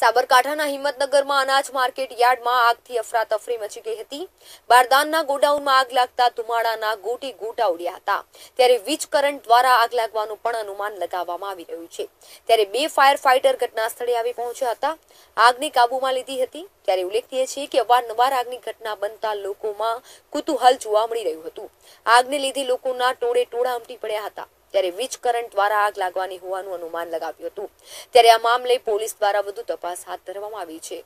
સાબરકાંઠાના હિંમતનગરમાં અનાજ માર્કેટ યાર્ડમાં આગથી અફરાતફરી મચી ગઈ હતી બારદાનના ગોડાઉનમાં આગ લાગતા ધુમાડાના ગોટી ગોટા ઉડ્યા હતા ત્યારે વીજ કરંટ દ્વારા આગ લાગવાનું પણ અનુમાન લગાવવામાં આવી રહ્યું છે ત્યારે બે ફાયર ફાઇટર ઘટના સ્થળે આવી પહોંચ્યા હતા આગને કાબૂમાં લીધી હતી ત્યારે ઉલ્લેખનીય છે કે અવારનવાર આગની ઘટના બનતા લોકોમાં કુતૂહલ જોવા મળી રહ્યું હતું આગને લીધે લોકોના ટોળે ટોળા ઉમટી પડ્યા હતા ત્યારે વીજ કરંટ દ્વારા આગ લાગવાની હોવાનું અનુમાન લગાવ્યું હતું ત્યારે આ મામલે પોલીસ દ્વારા વધુ તપાસ હાથ ધરવામાં આવી છે